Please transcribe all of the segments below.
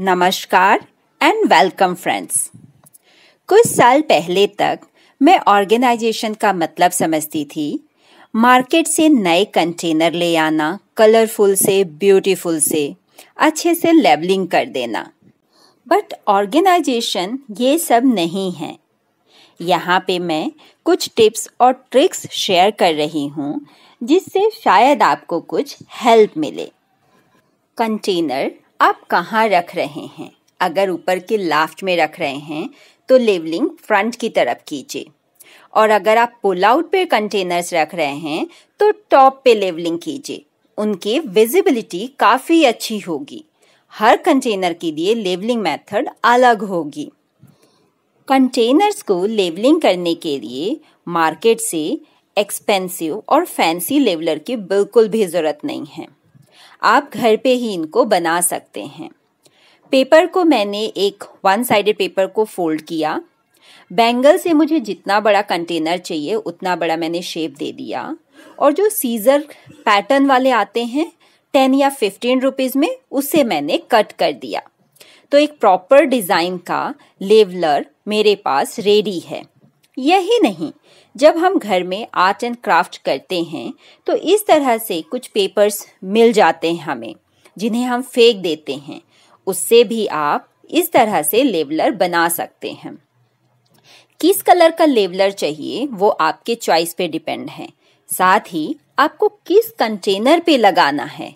नमस्कार and welcome friends कुछ साल पहले तक मैं ऑर्गेनाइजेशन का मतलब समझती थी मार्केट से नए कंटेनर ले आना कलरफुल से ब्यूटीफुल से अच्छे से लेबलिंग कर देना बट ऑर्गेनाइजेशन ये सब नहीं है यहाँ पे मैं कुछ टिप्स और ट्रिक्स शेयर कर रही हूँ जिससे शायद आपको कुछ हेल्प मिले कंटेनर आप कहाँ रख रहे हैं अगर ऊपर के लाफ्ट में रख रहे हैं तो लेवलिंग फ्रंट की तरफ कीजिए और अगर आप पुल आउट पे कंटेनर्स रख रहे हैं तो टॉप पे लेवलिंग कीजिए उनकी विजिबिलिटी काफ़ी अच्छी होगी हर कंटेनर के लिए लेवलिंग मेथड अलग होगी कंटेनर्स को लेवलिंग करने के लिए मार्केट से एक्सपेंसिव और फैंसी लेवलर की बिल्कुल भी ज़रूरत नहीं है आप घर पे ही इनको बना सकते हैं पेपर को मैंने एक वन साइडेड पेपर को फोल्ड किया बैंगल से मुझे जितना बड़ा कंटेनर चाहिए उतना बड़ा मैंने शेप दे दिया और जो सीजर पैटर्न वाले आते हैं टेन या फिफ्टीन रुपीज़ में उसे मैंने कट कर दिया तो एक प्रॉपर डिज़ाइन का लेवलर मेरे पास रेडी है यही नहीं जब हम घर में आर्ट एंड क्राफ्ट करते हैं तो इस तरह से कुछ पेपर्स मिल जाते हैं हमें जिन्हें हम फेंक देते हैं उससे भी आप इस तरह से लेवलर बना सकते हैं किस कलर का लेवलर चाहिए वो आपके चॉइस पे डिपेंड है साथ ही आपको किस कंटेनर पे लगाना है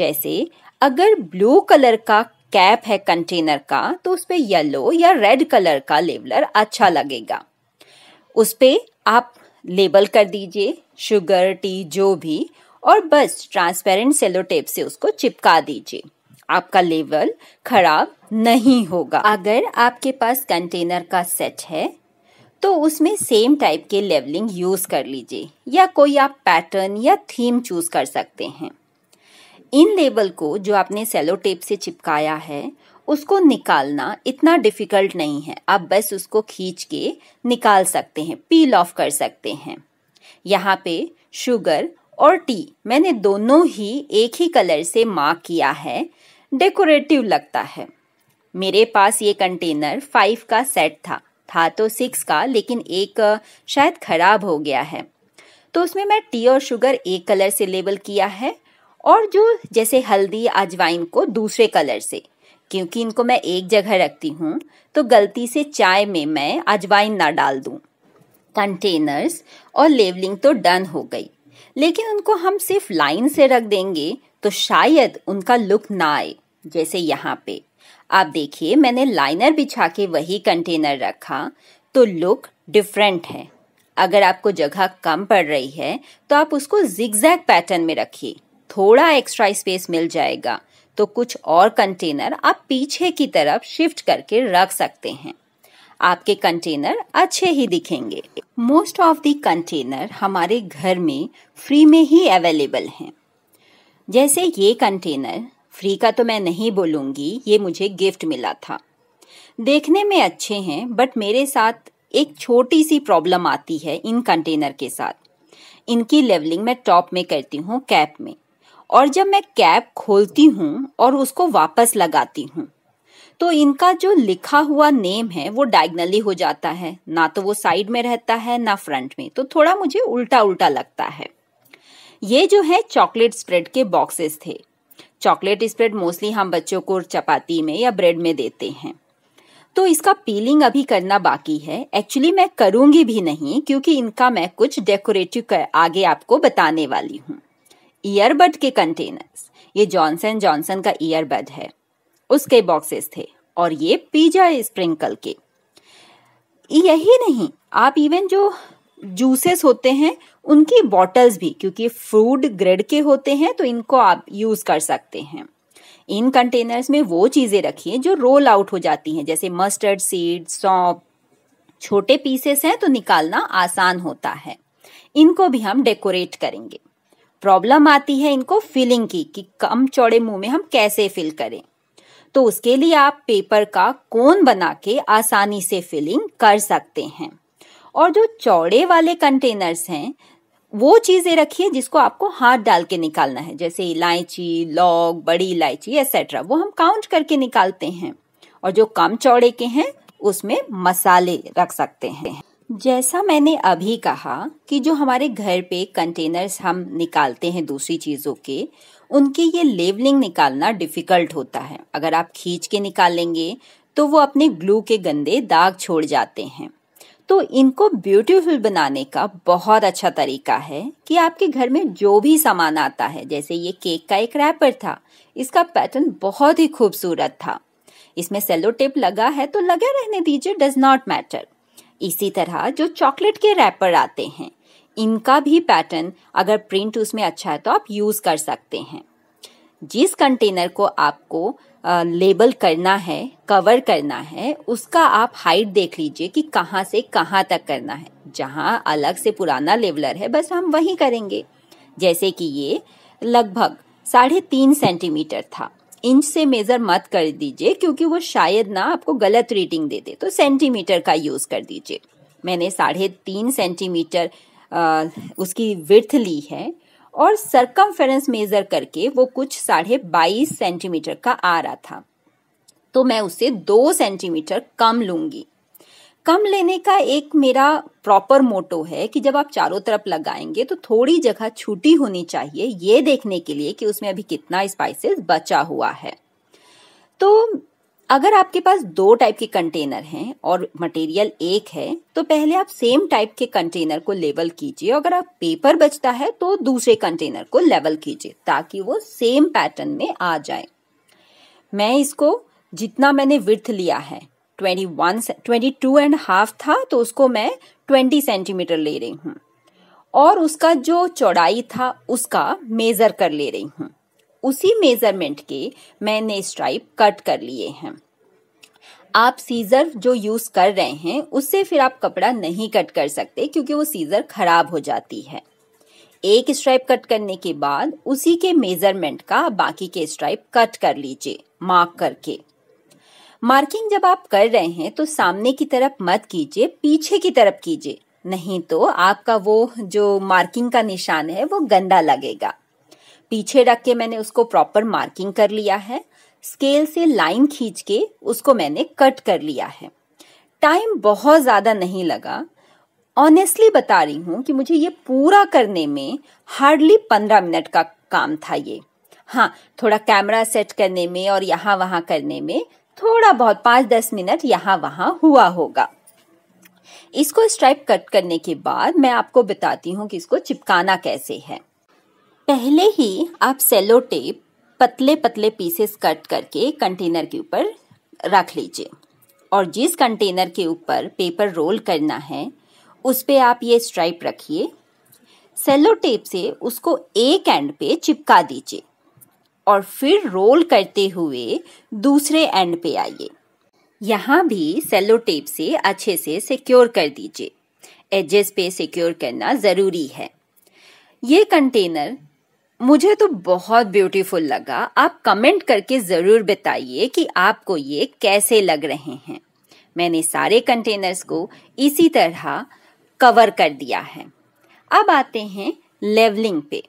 जैसे अगर ब्लू कलर का कैप है कंटेनर का तो उस पर येलो या रेड कलर का लेवलर अच्छा लगेगा उस पर आप लेबल कर दीजिए शुगर टी जो भी और बस ट्रांसपेरेंट सेलो टेप से उसको चिपका दीजिए आपका लेवल खराब नहीं होगा अगर आपके पास कंटेनर का सेट है तो उसमें सेम टाइप के लेवलिंग यूज कर लीजिए या कोई आप पैटर्न या थीम चूज कर सकते हैं इन लेबल को जो आपने सेलो टेप से चिपकाया है उसको निकालना इतना डिफिकल्ट नहीं है आप बस उसको खींच के निकाल सकते हैं पील ऑफ कर सकते हैं यहाँ पे शुगर और टी मैंने दोनों ही एक ही कलर से मार्क किया है डेकोरेटिव लगता है मेरे पास ये कंटेनर फाइव का सेट था था तो सिक्स का लेकिन एक शायद खराब हो गया है तो उसमें मैं टी और शुगर एक कलर से लेबल किया है और जो जैसे हल्दी अजवाइन को दूसरे कलर से क्योंकि इनको मैं एक जगह रखती हूँ तो गलती से चाय में मैं अजवाइन ना डाल दूँ कंटेनर्स और लेवलिंग तो डन हो गई लेकिन उनको हम सिर्फ लाइन से रख देंगे तो शायद उनका लुक ना आए जैसे यहाँ पे आप देखिए मैंने लाइनर बिछा के वही कंटेनर रखा तो लुक डिफरेंट है अगर आपको जगह कम पड़ रही है तो आप उसको जिगजैग पैटर्न में रखिए थोड़ा एक्स्ट्रा स्पेस मिल जाएगा तो कुछ और कंटेनर आप पीछे की तरफ शिफ्ट करके रख सकते हैं आपके कंटेनर अच्छे ही दिखेंगे मोस्ट ऑफ दी कंटेनर हमारे घर में फ्री में ही अवेलेबल हैं जैसे ये कंटेनर फ्री का तो मैं नहीं बोलूंगी ये मुझे गिफ्ट मिला था देखने में अच्छे हैं बट मेरे साथ एक छोटी सी प्रॉब्लम आती है इन कंटेनर के साथ इनकी लेवलिंग मैं टॉप में करती हूँ कैप में और जब मैं कैप खोलती हूँ और उसको वापस लगाती हूँ तो इनका जो लिखा हुआ नेम है वो डायगनली हो जाता है ना तो वो साइड में रहता है ना फ्रंट में तो थोड़ा मुझे उल्टा उल्टा लगता है ये जो है चॉकलेट स्प्रेड के बॉक्सेस थे चॉकलेट स्प्रेड मोस्टली हम बच्चों को चपाती में या ब्रेड में देते हैं तो इसका पीलिंग अभी करना बाकी है एक्चुअली मैं करूंगी भी नहीं क्योंकि इनका मैं कुछ डेकोरेटिव आगे आपको बताने वाली हूँ ईयरबड के कंटेनर्स ये जॉनसन जॉनसन का ईयरबड है उसके बॉक्सेस थे और ये पिज्जा स्प्रिंकल के यही नहीं आप इवन जो जूसेस होते हैं उनकी बॉटल्स भी क्योंकि फ्रूट ग्रेड के होते हैं तो इनको आप यूज कर सकते हैं इन कंटेनर्स में वो चीजें रखिए जो रोल आउट हो जाती हैं जैसे मस्टर्ड सीड सौंप छोटे पीसेस हैं तो निकालना आसान होता है इनको भी हम डेकोरेट करेंगे प्रॉब्लम आती है इनको फिलिंग की कि कम चौड़े मुंह में हम कैसे फिल करें तो उसके लिए आप पेपर का कोन बना के आसानी से फिलिंग कर सकते हैं और जो चौड़े वाले कंटेनर्स हैं वो चीजें रखिए जिसको आपको हाथ डाल के निकालना है जैसे इलायची लौंग बड़ी इलायची एक्सेट्रा वो हम काउंट करके निकालते हैं और जो कम चौड़े के हैं उसमें मसाले रख सकते हैं जैसा मैंने अभी कहा कि जो हमारे घर पे कंटेनर्स हम निकालते हैं दूसरी चीज़ों के उनके ये लेबलिंग निकालना डिफिकल्ट होता है अगर आप खींच के निकालेंगे तो वो अपने ग्लू के गंदे दाग छोड़ जाते हैं तो इनको ब्यूटीफुल बनाने का बहुत अच्छा तरीका है कि आपके घर में जो भी सामान आता है जैसे ये केक का एक रैपर था इसका पैटर्न बहुत ही खूबसूरत था इसमें सेलो टेप लगा है तो लगा रहने दीजिए डज नॉट मैटर इसी तरह जो चॉकलेट के रैपर आते हैं इनका भी पैटर्न अगर प्रिंट उसमें अच्छा है तो आप यूज कर सकते हैं जिस कंटेनर को आपको लेबल करना है कवर करना है उसका आप हाइट देख लीजिए कि कहाँ से कहाँ तक करना है जहाँ अलग से पुराना लेवलर है बस हम वही करेंगे जैसे कि ये लगभग साढ़े तीन सेंटीमीटर था इंच से मेज़र मत कर दीजिए क्योंकि वो शायद ना आपको गलत रीडिंग दे दे तो सेंटीमीटर का यूज़ कर दीजिए मैंने साढ़े तीन सेंटीमीटर उसकी विर्थ ली है और सरकम मेज़र करके वो कुछ साढ़े बाईस सेंटीमीटर का आ रहा था तो मैं उसे दो सेंटीमीटर कम लूंगी कम लेने का एक मेरा प्रॉपर मोटो है कि जब आप चारों तरफ लगाएंगे तो थोड़ी जगह छूटी होनी चाहिए ये देखने के लिए कि उसमें अभी कितना स्पाइसेस बचा हुआ है तो अगर आपके पास दो टाइप के कंटेनर हैं और मटेरियल एक है तो पहले आप सेम टाइप के कंटेनर को लेवल कीजिए अगर आप पेपर बचता है तो दूसरे कंटेनर को लेवल कीजिए ताकि वो सेम पैटर्न में आ जाए मैं इसको जितना मैंने विर्थ लिया है twenty one twenty two and half था तो उसको मैं ट्वेंटी सेंटीमीटर ले रही हूँ और उसका जो चौड़ाई था उसका मेजर कर ले रही हूँ उसी मेजरमेंट के मैंने स्ट्राइप कट कर लिए हैं आप सीजर जो यूज कर रहे हैं उससे फिर आप कपड़ा नहीं कट कर सकते क्योंकि वो सीजर खराब हो जाती है एक स्ट्राइप कट करने के बाद उसी के मेजरमेंट का बाकी के स्ट्राइप कट कर लीजिए मार्क करके मार्किंग जब आप कर रहे हैं तो सामने की तरफ मत कीजिए पीछे की तरफ कीजिए नहीं तो आपका वो जो मार्किंग का निशान है वो गंदा लगेगा पीछे रख के मैंने उसको प्रॉपर मार्किंग कर लिया है स्केल से लाइन खींच के उसको मैंने कट कर लिया है टाइम बहुत ज़्यादा नहीं लगा ऑनेस्टली बता रही हूँ कि मुझे ये पूरा करने में हार्डली पंद्रह मिनट का काम था ये हाँ थोड़ा कैमरा सेट करने में और यहाँ वहाँ करने में थोड़ा बहुत पांच दस मिनट यहाँ वहां हुआ होगा इसको स्ट्राइप कट करने के बाद मैं आपको बताती हूँ कि इसको चिपकाना कैसे है पहले ही आप सेलो टेप पतले पतले पीसेस कट करके कंटेनर के ऊपर रख लीजिए और जिस कंटेनर के ऊपर पेपर रोल करना है उस पर आप ये स्ट्राइप रखिए सेलो टेप से उसको एक एंड पे चिपका दीजिए और फिर रोल करते हुए दूसरे एंड पे आइए यहाँ भी सेलो टेप से अच्छे से सिक्योर कर दीजिए एजेस पे सिक्योर करना ज़रूरी है ये कंटेनर मुझे तो बहुत ब्यूटीफुल लगा आप कमेंट करके ज़रूर बताइए कि आपको ये कैसे लग रहे हैं मैंने सारे कंटेनर्स को इसी तरह कवर कर दिया है अब आते हैं लेवलिंग पे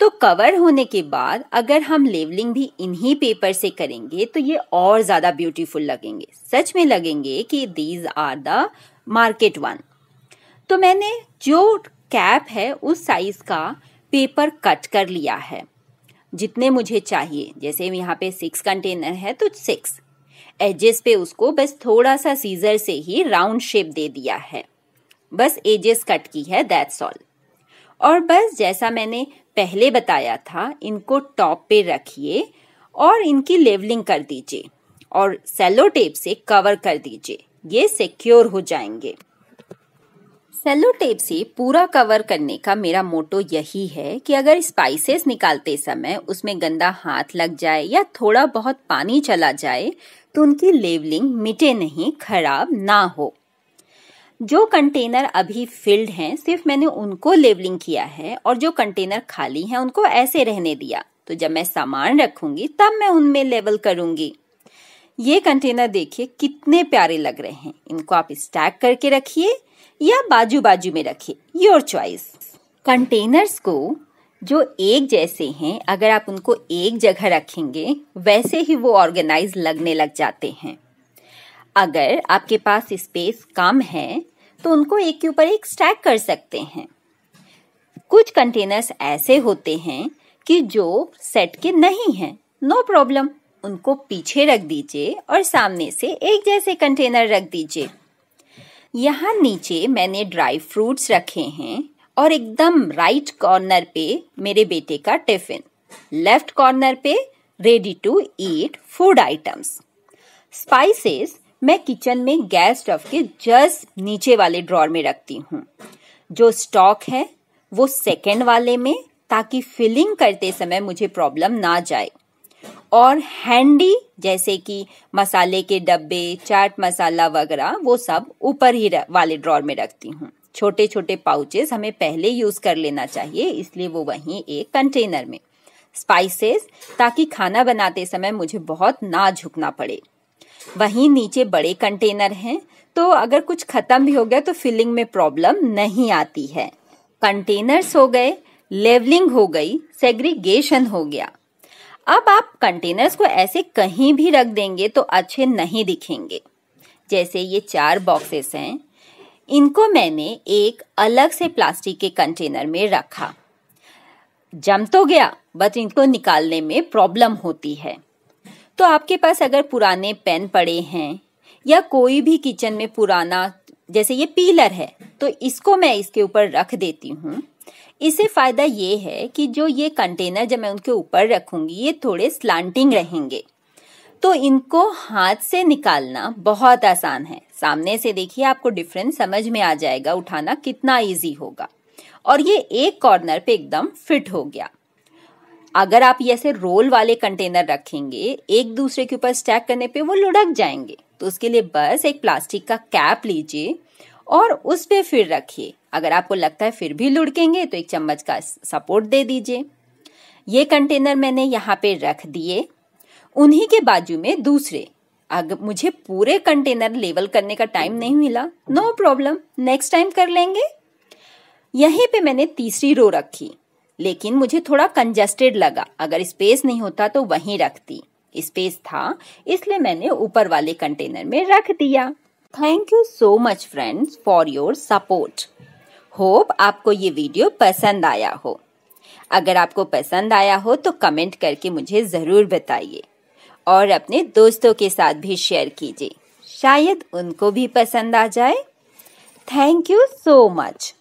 तो कवर होने के बाद अगर हम लेवलिंग भी इन्हीं पेपर से करेंगे तो ये और ज्यादा ब्यूटीफुल लगेंगे सच में लगेंगे कि these are the market one तो मैंने जो कैप है उस साइज का पेपर कट कर लिया है जितने मुझे चाहिए जैसे यहाँ पे सिक्स कंटेनर है तो सिक्स एजेस पे उसको बस थोड़ा सा सीजर से ही राउंड शेप दे दिया है बस एजेस कट की है दैट्स ऑल और बस जैसा मैंने पहले बताया था इनको टॉप पे रखिए और इनकी लेवलिंग कर दीजिए और सेलो टेप से कवर कर दीजिए ये सिक्योर हो जाएंगे सेलो टेप से पूरा कवर करने का मेरा मोटो यही है कि अगर स्पाइसेस निकालते समय उसमें गंदा हाथ लग जाए या थोड़ा बहुत पानी चला जाए तो उनकी लेवलिंग मिटे नहीं खराब ना हो जो कंटेनर अभी फिल्ड हैं सिर्फ मैंने उनको लेबलिंग किया है और जो कंटेनर खाली हैं उनको ऐसे रहने दिया तो जब मैं सामान रखूंगी तब मैं उनमें लेबल करूंगी ये कंटेनर देखिए कितने प्यारे लग रहे हैं इनको आप स्टैक करके रखिए या बाजू बाजू में रखिए योर चॉइस कंटेनर्स को जो एक जैसे हैं अगर आप उनको एक जगह रखेंगे वैसे ही वो ऑर्गेनाइज लगने लग जाते हैं अगर आपके पास स्पेस कम है तो उनको एक के ऊपर एक स्टैक कर सकते हैं कुछ कंटेनर्स ऐसे होते हैं कि जो सेट के नहीं हैं नो प्रॉब्लम उनको पीछे रख दीजिए और सामने से एक जैसे कंटेनर रख दीजिए यहाँ नीचे मैंने ड्राई फ्रूट्स रखे हैं और एकदम राइट कॉर्नर पे मेरे बेटे का टिफिन लेफ्ट कॉर्नर पे ready to eat food items spices मैं किचन में गैस स्टव के जस्ट नीचे वाले ड्रॉर में रखती हूँ जो स्टॉक है वो सेकेंड वाले में ताकि फिलिंग करते समय मुझे प्रॉब्लम ना जाए और हैंडी जैसे कि मसाले के डब्बे चाट मसाला वगैरह वो सब ऊपर ही वाले ड्रॉर में रखती हूँ छोटे छोटे पाउचेस हमें पहले यूज कर लेना चाहिए इसलिए वो वहीं एक कंटेनर में स्पाइसेस ताकि खाना बनाते समय मुझे बहुत ना झुकना पड़े वहीं नीचे बड़े कंटेनर हैं तो अगर कुछ ख़त्म भी हो गया तो फिलिंग में प्रॉब्लम नहीं आती है कंटेनर्स हो गए लेवलिंग हो गई सेग्रीगेशन हो गया अब आप कंटेनर्स को ऐसे कहीं भी रख देंगे तो अच्छे नहीं दिखेंगे जैसे ये चार बॉक्सेस हैं इनको मैंने एक अलग से प्लास्टिक के कंटेनर में रखा जम तो गया बट इनको निकालने में प्रॉब्लम होती है तो आपके पास अगर पुराने पेन पड़े हैं या कोई भी किचन में पुराना जैसे ये पीलर है तो इसको मैं इसके ऊपर रख देती हूँ इससे फ़ायदा ये है कि जो ये कंटेनर जब मैं उनके ऊपर रखूंगी ये थोड़े स्लांटिंग रहेंगे तो इनको हाथ से निकालना बहुत आसान है सामने से देखिए आपको डिफरेंस समझ में आ जाएगा उठाना कितना इजी होगा और ये एक कॉर्नर पे एकदम फिट हो गया अगर आप ये ऐसे रोल वाले कंटेनर रखेंगे एक दूसरे के ऊपर स्टैक करने पे वो लुढ़क जाएंगे तो उसके लिए बस एक प्लास्टिक का कैप लीजिए और उस पर फिर रखिए अगर आपको लगता है फिर भी लुढ़केंगे तो एक चम्मच का सपोर्ट दे दीजिए ये कंटेनर मैंने यहाँ पे रख दिए उन्हीं के बाजू में दूसरे अगर मुझे पूरे कंटेनर लेवल करने का टाइम नहीं मिला नो प्रॉब्लम नेक्स्ट टाइम कर लेंगे यहीं पे मैंने तीसरी रो रखी लेकिन मुझे थोड़ा कंजेस्टेड लगा अगर स्पेस नहीं होता तो वहीं रखती स्पेस था इसलिए मैंने ऊपर वाले कंटेनर में रख दिया thank you so much friends for your support hope आपको ये वीडियो पसंद आया हो अगर आपको पसंद आया हो तो कमेंट करके मुझे ज़रूर बताइए और अपने दोस्तों के साथ भी शेयर कीजिए शायद उनको भी पसंद आ जाए थैंक यू सो मच